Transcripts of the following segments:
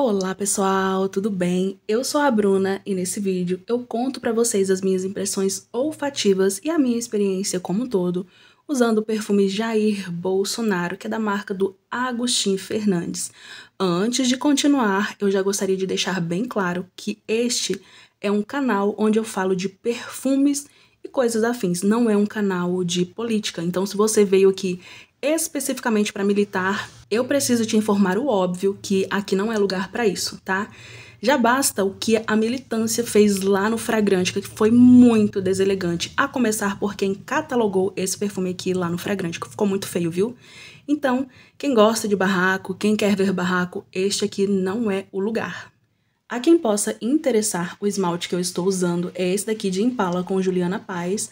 Olá pessoal, tudo bem? Eu sou a Bruna e nesse vídeo eu conto para vocês as minhas impressões olfativas e a minha experiência como um todo usando o perfume Jair Bolsonaro, que é da marca do Agostinho Fernandes. Antes de continuar, eu já gostaria de deixar bem claro que este é um canal onde eu falo de perfumes e coisas afins, não é um canal de política. Então, se você veio aqui especificamente para militar, eu preciso te informar o óbvio que aqui não é lugar para isso, tá? Já basta o que a militância fez lá no fragrante que foi muito deselegante, a começar por quem catalogou esse perfume aqui lá no fragrante que Ficou muito feio, viu? Então, quem gosta de barraco, quem quer ver barraco, este aqui não é o lugar. A quem possa interessar, o esmalte que eu estou usando é esse daqui de Impala com Juliana Paz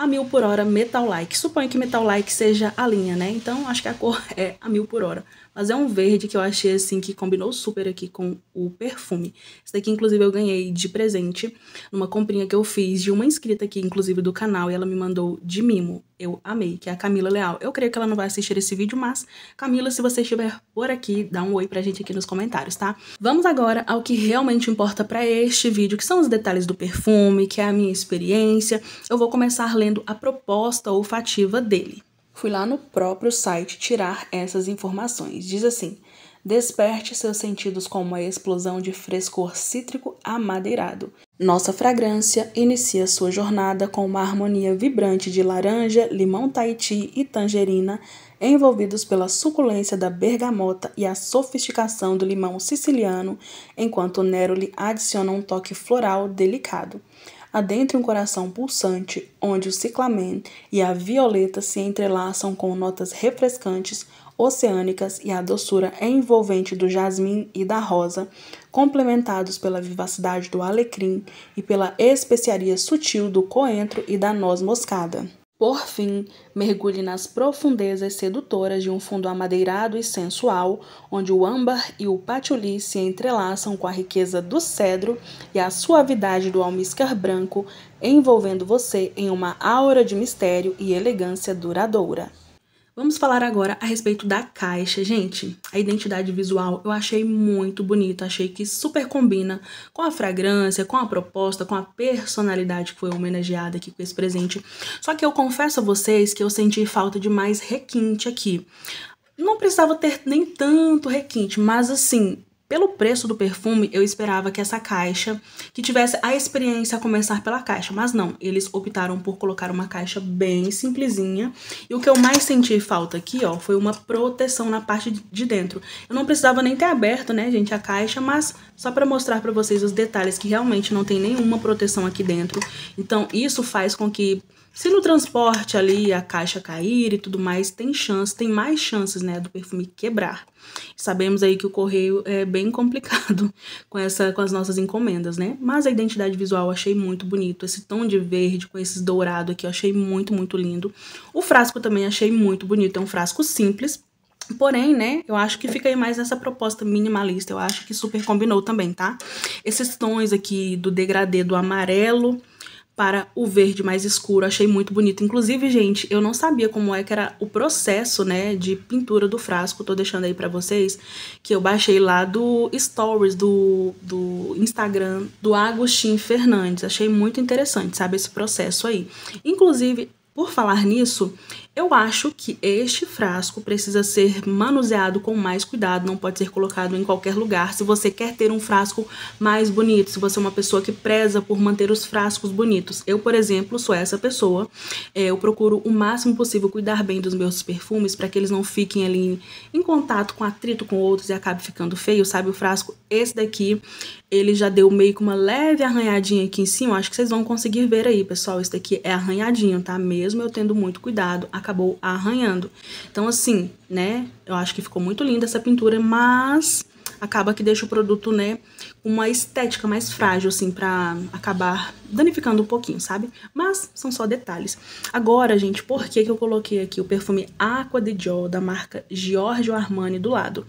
a mil por hora metal like. Suponho que metal like seja a linha, né? Então acho que a cor é a mil por hora mas é um verde que eu achei assim que combinou super aqui com o perfume. Esse daqui, inclusive, eu ganhei de presente numa comprinha que eu fiz de uma inscrita aqui, inclusive, do canal, e ela me mandou de mimo. Eu amei, que é a Camila Leal. Eu creio que ela não vai assistir esse vídeo, mas Camila, se você estiver por aqui, dá um oi pra gente aqui nos comentários, tá? Vamos agora ao que realmente importa para este vídeo, que são os detalhes do perfume, que é a minha experiência. Eu vou começar lendo a proposta olfativa dele. Fui lá no próprio site tirar essas informações. Diz assim: desperte seus sentidos com uma explosão de frescor cítrico amadeirado. Nossa fragrância inicia sua jornada com uma harmonia vibrante de laranja, limão taiti e tangerina, envolvidos pela suculência da bergamota e a sofisticação do limão siciliano, enquanto o Nero lhe adiciona um toque floral delicado adentre um coração pulsante, onde o ciclamen e a violeta se entrelaçam com notas refrescantes, oceânicas e a doçura é envolvente do jasmim e da rosa, complementados pela vivacidade do alecrim e pela especiaria sutil do coentro e da noz moscada. Por fim, mergulhe nas profundezas sedutoras de um fundo amadeirado e sensual, onde o âmbar e o patchouli se entrelaçam com a riqueza do cedro e a suavidade do almíscar branco, envolvendo você em uma aura de mistério e elegância duradoura. Vamos falar agora a respeito da caixa, gente. A identidade visual eu achei muito bonita, achei que super combina com a fragrância, com a proposta, com a personalidade que foi homenageada aqui com esse presente. Só que eu confesso a vocês que eu senti falta de mais requinte aqui. Não precisava ter nem tanto requinte, mas assim, pelo preço do perfume, eu esperava que essa caixa, que tivesse a experiência a começar pela caixa, mas não, eles optaram por colocar uma caixa bem simplesinha. E o que eu mais senti falta aqui, ó, foi uma proteção na parte de dentro. Eu não precisava nem ter aberto, né, gente, a caixa, mas só para mostrar para vocês os detalhes que realmente não tem nenhuma proteção aqui dentro. Então, isso faz com que se no transporte ali a caixa cair e tudo mais, tem chance, tem mais chances, né, do perfume quebrar. Sabemos aí que o correio é bem complicado com essa com as nossas encomendas, né? Mas a identidade visual eu achei muito bonito, esse tom de verde com esses dourado aqui, eu achei muito, muito lindo. O frasco também achei muito bonito, é um frasco simples, Porém, né, eu acho que fica aí mais nessa proposta minimalista. Eu acho que super combinou também, tá? Esses tons aqui do degradê do amarelo para o verde mais escuro. Achei muito bonito. Inclusive, gente, eu não sabia como é que era o processo, né, de pintura do frasco. Tô deixando aí para vocês, que eu baixei lá do Stories, do, do Instagram, do Agostinho Fernandes. Achei muito interessante, sabe, esse processo aí. Inclusive, por falar nisso, eu acho que este frasco precisa ser manuseado com mais cuidado, não pode ser colocado em qualquer lugar. Se você quer ter um frasco mais bonito, se você é uma pessoa que preza por manter os frascos bonitos, eu, por exemplo, sou essa pessoa. É, eu procuro o máximo possível cuidar bem dos meus perfumes para que eles não fiquem ali em contato com atrito com outros e acabe ficando feio, sabe? O frasco, esse daqui, ele já deu meio que uma leve arranhadinha aqui em cima. Acho que vocês vão conseguir ver aí, pessoal. Isso daqui é arranhadinho, tá? Mesmo eu tendo muito cuidado, acabou arranhando. Então, assim, né? Eu acho que ficou muito linda essa pintura, mas acaba que deixa o produto, né, uma estética mais frágil, assim, pra acabar danificando um pouquinho, sabe? Mas são só detalhes. Agora, gente, por que, que eu coloquei aqui o perfume Aqua de Dior da marca Giorgio Armani do lado?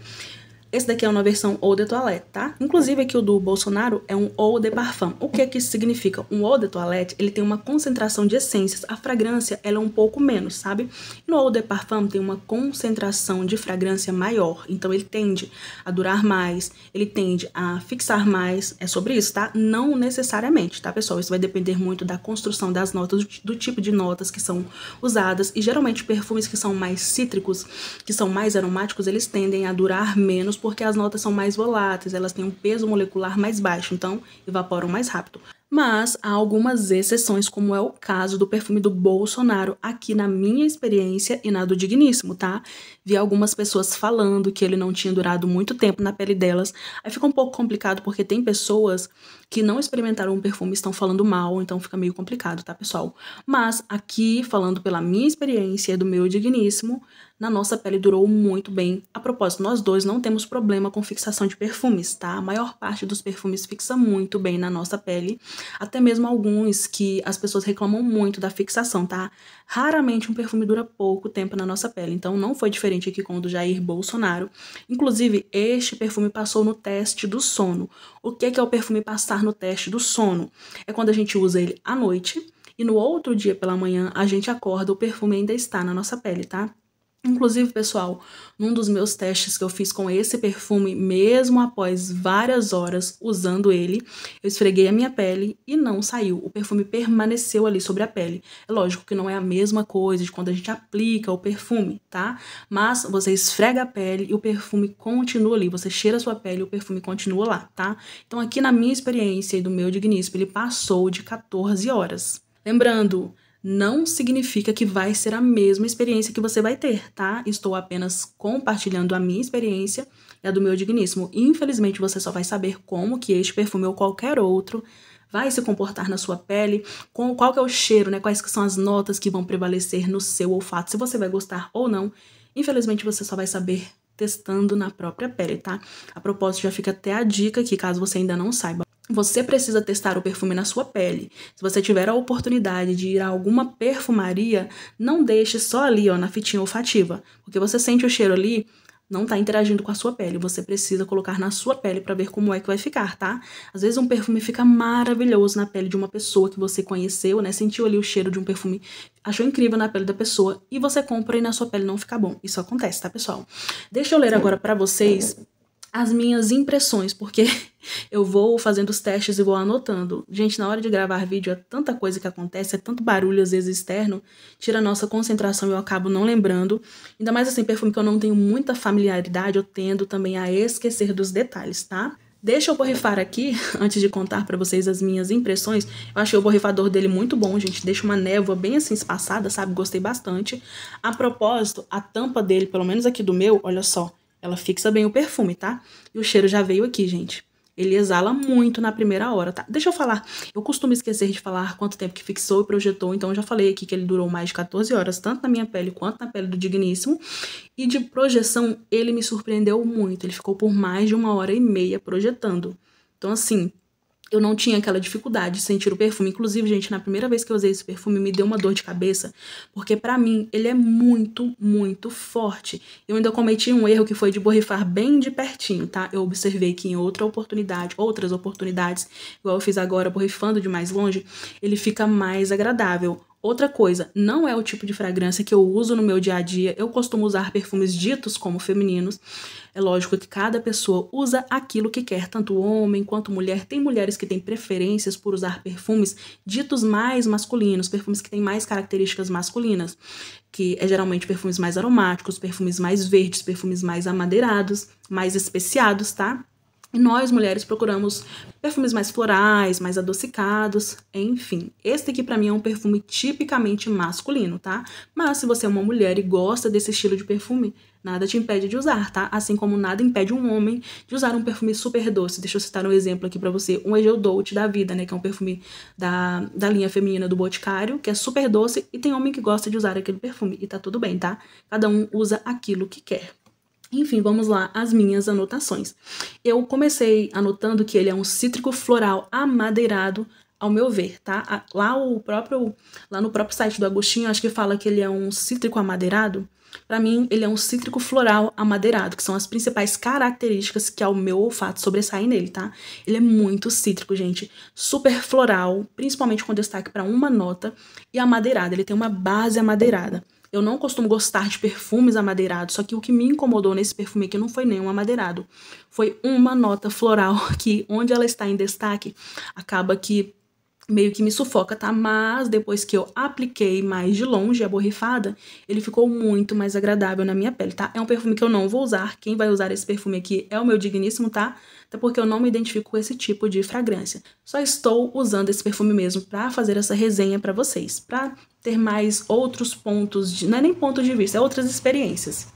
Esse daqui é uma versão eau de toilette, tá? Inclusive aqui o do Bolsonaro é um eau de parfum. O que que isso significa? Um eau de toilette, ele tem uma concentração de essências. A fragrância, ela é um pouco menos, sabe? No eau de parfum tem uma concentração de fragrância maior. Então ele tende a durar mais, ele tende a fixar mais. É sobre isso, tá? Não necessariamente, tá, pessoal? Isso vai depender muito da construção das notas, do tipo de notas que são usadas. E geralmente perfumes que são mais cítricos, que são mais aromáticos, eles tendem a durar menos porque as notas são mais voláteis, elas têm um peso molecular mais baixo, então evaporam mais rápido. Mas há algumas exceções, como é o caso do perfume do Bolsonaro, aqui na minha experiência e na do Digníssimo, tá? Vi algumas pessoas falando que ele não tinha durado muito tempo na pele delas. Aí fica um pouco complicado porque tem pessoas que não experimentaram um perfume estão falando mal, então fica meio complicado, tá, pessoal? Mas aqui, falando pela minha experiência do meu digníssimo, na nossa pele durou muito bem. A propósito, nós dois não temos problema com fixação de perfumes, tá? A maior parte dos perfumes fixa muito bem na nossa pele, até mesmo alguns que as pessoas reclamam muito da fixação, tá? Raramente um perfume dura pouco tempo na nossa pele, então não foi diferente aqui com o do Jair Bolsonaro. Inclusive, este perfume passou no teste do sono. O que é, que é o perfume passar usar no teste do sono. É quando a gente usa ele à noite e no outro dia pela manhã a gente acorda, o perfume ainda está na nossa pele, tá? Inclusive, pessoal, num dos meus testes que eu fiz com esse perfume, mesmo após várias horas usando ele, eu esfreguei a minha pele e não saiu. O perfume permaneceu ali sobre a pele. É lógico que não é a mesma coisa de quando a gente aplica o perfume, tá? Mas você esfrega a pele e o perfume continua ali. Você cheira a sua pele e o perfume continua lá, tá? Então, aqui na minha experiência e do meu digníssimo, ele passou de 14 horas. Lembrando, não significa que vai ser a mesma experiência que você vai ter, tá? Estou apenas compartilhando a minha experiência e a do meu digníssimo. Infelizmente, você só vai saber como que este perfume ou qualquer outro vai se comportar na sua pele, com qual que é o cheiro, né? Quais que são as notas que vão prevalecer no seu olfato, se você vai gostar ou não. Infelizmente, você só vai saber testando na própria pele, tá? A propósito, já fica até a dica aqui, caso você ainda não saiba. Você precisa testar o perfume na sua pele. Se você tiver a oportunidade de ir a alguma perfumaria, não deixe só ali, ó, na fitinha olfativa, porque você sente o cheiro ali, não está interagindo com a sua pele. Você precisa colocar na sua pele para ver como é que vai ficar, tá? Às vezes um perfume fica maravilhoso na pele de uma pessoa que você conheceu, né? Sentiu ali o cheiro de um perfume, achou incrível na pele da pessoa e você compra e na sua pele não fica bom. Isso acontece, tá, pessoal? Deixa eu ler agora para vocês as minhas impressões, porque eu vou fazendo os testes e vou anotando. Gente, na hora de gravar vídeo é tanta coisa que acontece, é tanto barulho às vezes externo, tira a nossa concentração e eu acabo não lembrando. Ainda mais assim, perfume que eu não tenho muita familiaridade, eu tendo também a esquecer dos detalhes, tá? Deixa eu borrifar aqui, antes de contar para vocês as minhas impressões. Eu achei o borrifador dele muito bom, gente. Deixa uma névoa bem assim espaçada, sabe? Gostei bastante. A propósito, a tampa dele, pelo menos aqui do meu, olha só. Ela fixa bem o perfume, tá? E o cheiro já veio aqui, gente. Ele exala muito na primeira hora, tá? Deixa eu falar. Eu costumo esquecer de falar quanto tempo que fixou e projetou, então eu já falei aqui que ele durou mais de 14 horas, tanto na minha pele quanto na pele do Digníssimo. E de projeção, ele me surpreendeu muito. Ele ficou por mais de uma hora e meia projetando. Então, assim, eu não tinha aquela dificuldade de sentir o perfume. Inclusive, gente, na primeira vez que eu usei esse perfume, me deu uma dor de cabeça, porque para mim ele é muito, muito forte. Eu ainda cometi um erro que foi de borrifar bem de pertinho, tá? Eu observei que em outra oportunidade, outras oportunidades, igual eu fiz agora, borrifando de mais longe, ele fica mais agradável. Outra coisa, não é o tipo de fragrância que eu uso no meu dia a dia. Eu costumo usar perfumes ditos como femininos. É lógico que cada pessoa usa aquilo que quer, tanto homem quanto mulher. Tem mulheres que têm preferências por usar perfumes ditos mais masculinos, perfumes que têm mais características masculinas, que é geralmente perfumes mais aromáticos, perfumes mais verdes, perfumes mais amadeirados, mais especiados, tá? Nós, mulheres, procuramos perfumes mais florais, mais adocicados, enfim. Este aqui, para mim, é um perfume tipicamente masculino, tá? Mas se você é uma mulher e gosta desse estilo de perfume, nada te impede de usar, tá? Assim como nada impede um homem de usar um perfume super doce. Deixa eu citar um exemplo aqui para você. Um Egeu Dolt da Vida, né? Que é um perfume da, da linha feminina do Boticário, que é super doce. E tem homem que gosta de usar aquele perfume. E tá tudo bem, tá? Cada um usa aquilo que quer. Enfim, vamos lá, as minhas anotações. Eu comecei anotando que ele é um cítrico floral amadeirado, ao meu ver, tá? Lá o próprio, lá no próprio site do Agostinho, acho que fala que ele é um cítrico amadeirado. Para mim, ele é um cítrico floral amadeirado, que são as principais características que ao meu olfato sobressaem nele, tá? Ele é muito cítrico, gente, super floral, principalmente com destaque para uma nota e amadeirado. Ele tem uma base amadeirada. Eu não costumo gostar de perfumes amadeirados, só que o que me incomodou nesse perfume aqui não foi nenhum amadeirado. Foi uma nota floral que, onde ela está em destaque, acaba que meio que me sufoca, tá? Mas depois que eu apliquei mais de longe a borrifada, ele ficou muito mais agradável na minha pele, tá? É um perfume que eu não vou usar. Quem vai usar esse perfume aqui é o meu digníssimo, tá? Até porque eu não me identifico com esse tipo de fragrância. Só estou usando esse perfume mesmo para fazer essa resenha para vocês, para ter mais outros pontos, de, não é nem ponto de vista, é outras experiências.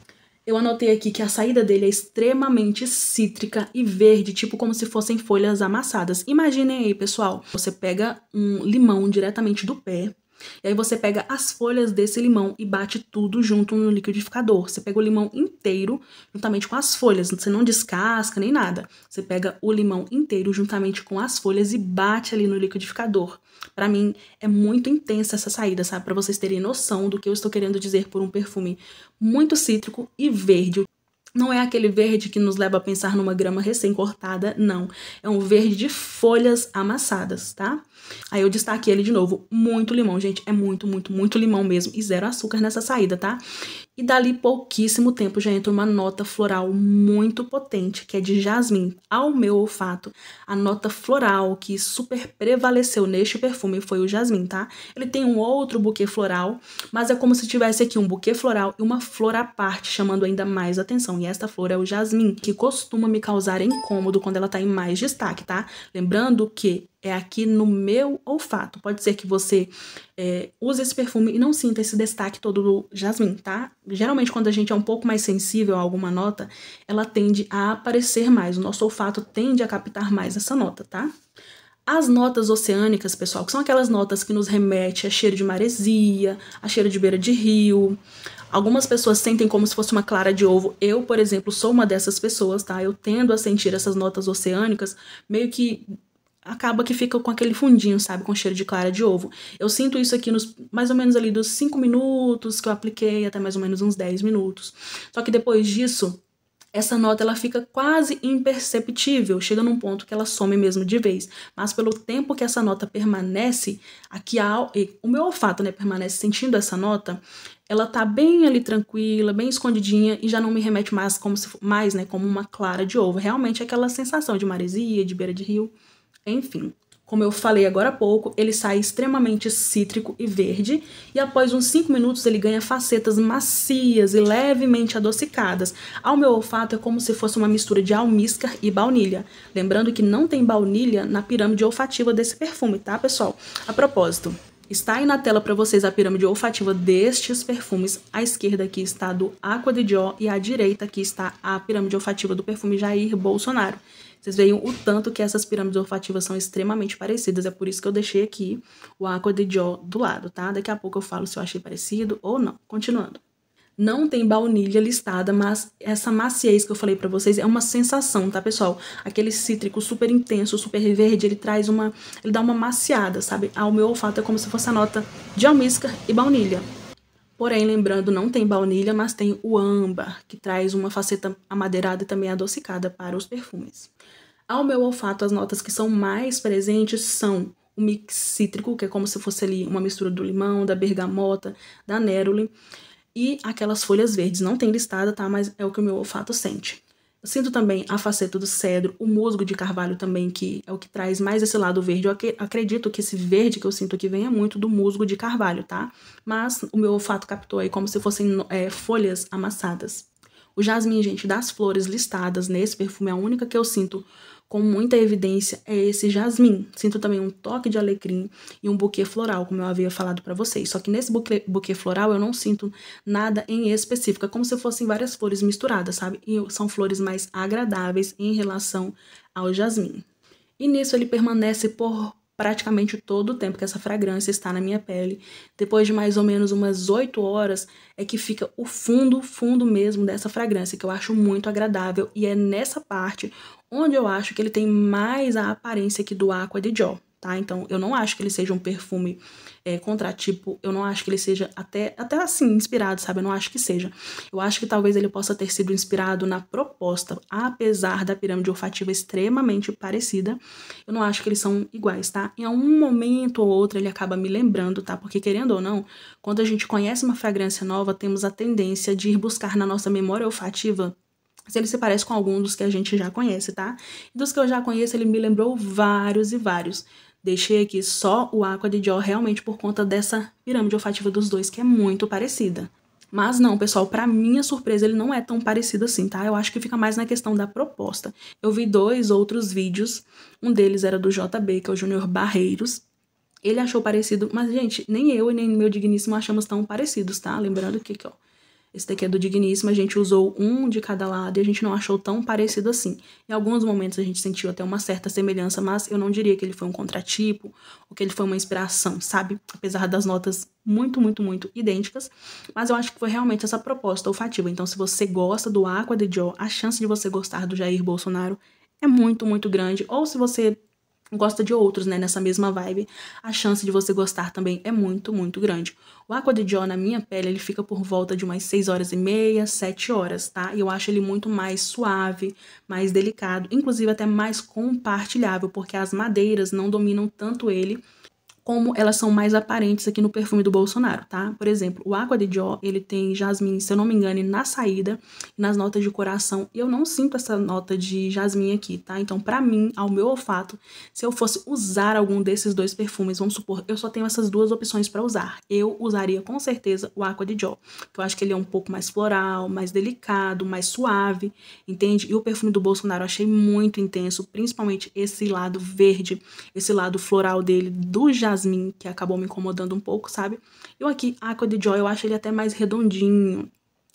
Eu anotei aqui que a saída dele é extremamente cítrica e verde, tipo como se fossem folhas amassadas. Imaginem aí, pessoal, você pega um limão diretamente do pé, e aí você pega as folhas desse limão e bate tudo junto no liquidificador. Você pega o limão inteiro juntamente com as folhas, você não descasca nem nada. Você pega o limão inteiro juntamente com as folhas e bate ali no liquidificador. Para mim é muito intensa essa saída, sabe? Para vocês terem noção do que eu estou querendo dizer por um perfume muito cítrico e verde. Não é aquele verde que nos leva a pensar numa grama recém-cortada, não. É um verde de folhas amassadas, tá? Aí eu destaquei ele de novo. Muito limão, gente. É muito, muito, muito limão mesmo. E zero açúcar nessa saída, tá? E dali pouquíssimo tempo já entra uma nota floral muito potente, que é de jasmim. Ao meu olfato, a nota floral que super prevaleceu neste perfume foi o jasmim, tá? Ele tem um outro buquê floral, mas é como se tivesse aqui um buquê floral e uma flor à parte, chamando ainda mais atenção. E esta flor é o jasmim, que costuma me causar incômodo quando ela tá em mais destaque, tá? Lembrando que é aqui no meu olfato. Pode ser que você é, use esse perfume e não sinta esse destaque todo do jasmim, tá? Geralmente, quando a gente é um pouco mais sensível a alguma nota, ela tende a aparecer mais. O nosso olfato tende a captar mais essa nota, tá? As notas oceânicas, pessoal, que são aquelas notas que nos remete a cheiro de maresia, a cheiro de beira de rio. Algumas pessoas sentem como se fosse uma clara de ovo. Eu, por exemplo, sou uma dessas pessoas, tá? Eu tendo a sentir essas notas oceânicas meio que acaba que fica com aquele fundinho, sabe? Com cheiro de clara de ovo. Eu sinto isso aqui nos mais ou menos ali dos 5 minutos que eu apliquei, até mais ou menos uns 10 minutos. Só que depois disso, essa nota ela fica quase imperceptível, chega num ponto que ela some mesmo de vez. Mas pelo tempo que essa nota permanece, aqui a, o meu olfato né, permanece sentindo essa nota, ela tá bem ali tranquila, bem escondidinha e já não me remete mais como se, mais, né, como uma clara de ovo. Realmente é aquela sensação de maresia, de beira de rio. Enfim, como eu falei agora há pouco, ele sai extremamente cítrico e verde, e após uns 5 minutos ele ganha facetas macias e levemente adocicadas. Ao meu olfato é como se fosse uma mistura de almíscar e baunilha. Lembrando que não tem baunilha na pirâmide olfativa desse perfume, tá, pessoal? A propósito, Está aí na tela para vocês a pirâmide olfativa destes perfumes. À esquerda aqui está do Aqua de Dior e à direita aqui está a pirâmide olfativa do perfume Jair Bolsonaro. Vocês veem o tanto que essas pirâmides olfativas são extremamente parecidas, é por isso que eu deixei aqui o Aqua de Dior do lado, tá? Daqui a pouco eu falo se eu achei parecido ou não. Continuando não tem baunilha listada, mas essa maciez que eu falei para vocês é uma sensação, tá, pessoal? Aquele cítrico super intenso, super verde, ele traz uma, ele dá uma maciada, sabe? Ao meu olfato é como se fosse a nota de almíscar e baunilha. Porém, lembrando, não tem baunilha, mas tem o âmbar, que traz uma faceta amadeirada e também adocicada para os perfumes. Ao meu olfato, as notas que são mais presentes são o mix cítrico, que é como se fosse ali uma mistura do limão, da bergamota, da neroli, e aquelas folhas verdes não tem listada, tá? Mas é o que o meu olfato sente. Eu sinto também a faceta do cedro, o musgo de carvalho também, que é o que traz mais esse lado verde. Eu acredito que esse verde que eu sinto aqui venha muito do musgo de carvalho, tá? Mas o meu olfato captou aí como se fossem é, folhas amassadas. O jasmim, gente, das flores listadas nesse perfume, a única que eu sinto com muita evidência é esse jasmim. Sinto também um toque de alecrim e um buquê floral, como eu havia falado para vocês. Só que nesse buquê, buquê, floral eu não sinto nada em específico, é como se fossem várias flores misturadas, sabe? E são flores mais agradáveis em relação ao jasmim. E nisso ele permanece por praticamente todo o tempo que essa fragrância está na minha pele. Depois de mais ou menos umas 8 horas é que fica o fundo, fundo mesmo dessa fragrância, que eu acho muito agradável e é nessa parte onde eu acho que ele tem mais a aparência aqui do Aqua de Jor tá? Então, eu não acho que ele seja um perfume é, contratipo, eu não acho que ele seja até, até assim, inspirado, sabe? Eu não acho que seja. Eu acho que talvez ele possa ter sido inspirado na proposta, apesar da pirâmide olfativa extremamente parecida, eu não acho que eles são iguais, tá? Em algum momento ou outro ele acaba me lembrando, tá? Porque querendo ou não, quando a gente conhece uma fragrância nova, temos a tendência de ir buscar na nossa memória olfativa se ele se parece com algum dos que a gente já conhece, tá? E dos que eu já conheço, ele me lembrou vários e vários. Deixei aqui só o Aqua de Dior realmente por conta dessa pirâmide olfativa dos dois, que é muito parecida. Mas não, pessoal, para minha surpresa, ele não é tão parecido assim, tá? Eu acho que fica mais na questão da proposta. Eu vi dois outros vídeos, um deles era do JB, que é o Júnior Barreiros. Ele achou parecido, mas, gente, nem eu e nem meu digníssimo achamos tão parecidos, tá? Lembrando que aqui, ó, esse daqui é do Digníssimo, a gente usou um de cada lado e a gente não achou tão parecido assim. Em alguns momentos a gente sentiu até uma certa semelhança, mas eu não diria que ele foi um contratipo ou que ele foi uma inspiração, sabe? Apesar das notas muito, muito, muito idênticas, mas eu acho que foi realmente essa proposta olfativa. Então, se você gosta do Aqua de Joe, a chance de você gostar do Jair Bolsonaro é muito, muito grande. Ou se você gosta de outros, né, nessa mesma vibe, a chance de você gostar também é muito, muito grande. O Aqua de Joe na minha pele, ele fica por volta de umas 6 horas e meia, 7 horas, tá? E eu acho ele muito mais suave, mais delicado, inclusive até mais compartilhável, porque as madeiras não dominam tanto ele como elas são mais aparentes aqui no perfume do Bolsonaro, tá? Por exemplo, o Aqua de Dior ele tem jasmim, se eu não me engano, na saída, nas notas de coração, e eu não sinto essa nota de jasmim aqui, tá? Então, para mim, ao meu olfato, se eu fosse usar algum desses dois perfumes, vamos supor, eu só tenho essas duas opções para usar. Eu usaria com certeza o Aqua de Dior, que eu acho que ele é um pouco mais floral, mais delicado, mais suave, entende? E o perfume do Bolsonaro eu achei muito intenso, principalmente esse lado verde, esse lado floral dele, do jasmim Jasmine, que acabou me incomodando um pouco, sabe? Eu aqui, Aqua de Joy, eu acho ele até mais redondinho,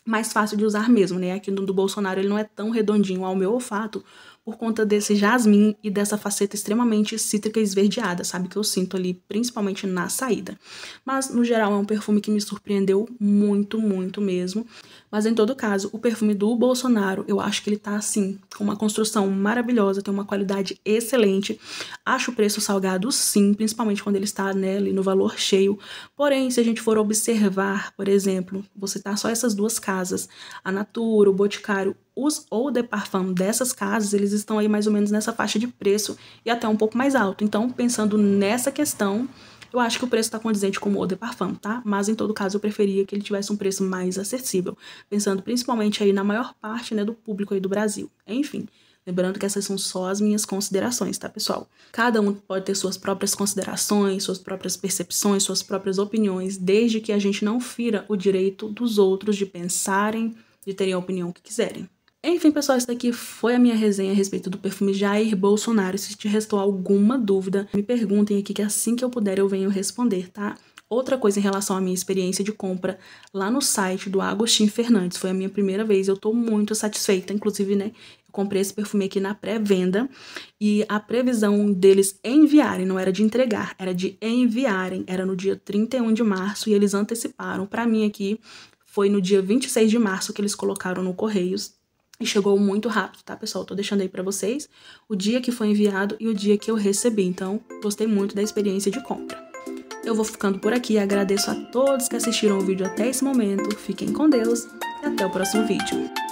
mais fácil de usar mesmo, né? Aqui no do Bolsonaro ele não é tão redondinho ao meu olfato, por conta desse jasmim e dessa faceta extremamente cítrica e esverdeada, sabe? Que eu sinto ali, principalmente na saída. Mas, no geral, é um perfume que me surpreendeu muito, muito mesmo. Mas, em todo caso, o perfume do Bolsonaro, eu acho que ele tá, assim, com uma construção maravilhosa, tem uma qualidade excelente. Acho o preço salgado, sim, principalmente quando ele está, né, ali no valor cheio. Porém, se a gente for observar, por exemplo, você tá só essas duas casas, a Natura, o Boticário, os ou de parfum dessas casas, eles estão aí mais ou menos nessa faixa de preço e até um pouco mais alto. Então, pensando nessa questão, eu acho que o preço está condizente com o eau de parfum, tá? Mas em todo caso, eu preferia que ele tivesse um preço mais acessível, pensando principalmente aí na maior parte, né, do público aí do Brasil. Enfim, Lembrando que essas são só as minhas considerações, tá, pessoal? Cada um pode ter suas próprias considerações, suas próprias percepções, suas próprias opiniões, desde que a gente não fira o direito dos outros de pensarem, de terem a opinião que quiserem. Enfim, pessoal, essa daqui foi a minha resenha a respeito do perfume Jair Bolsonaro. Se te restou alguma dúvida, me perguntem aqui que assim que eu puder eu venho responder, tá? Outra coisa em relação à minha experiência de compra lá no site do Agostinho Fernandes, foi a minha primeira vez, eu tô muito satisfeita, inclusive, né? Eu comprei esse perfume aqui na pré-venda e a previsão deles enviarem não era de entregar, era de enviarem, era no dia 31 de março e eles anteciparam. Para mim aqui foi no dia 26 de março que eles colocaram no Correios e chegou muito rápido, tá, pessoal? Tô deixando aí para vocês o dia que foi enviado e o dia que eu recebi. Então, gostei muito da experiência de compra. Eu vou ficando por aqui, agradeço a todos que assistiram o vídeo até esse momento. Fiquem com Deus e até o próximo vídeo.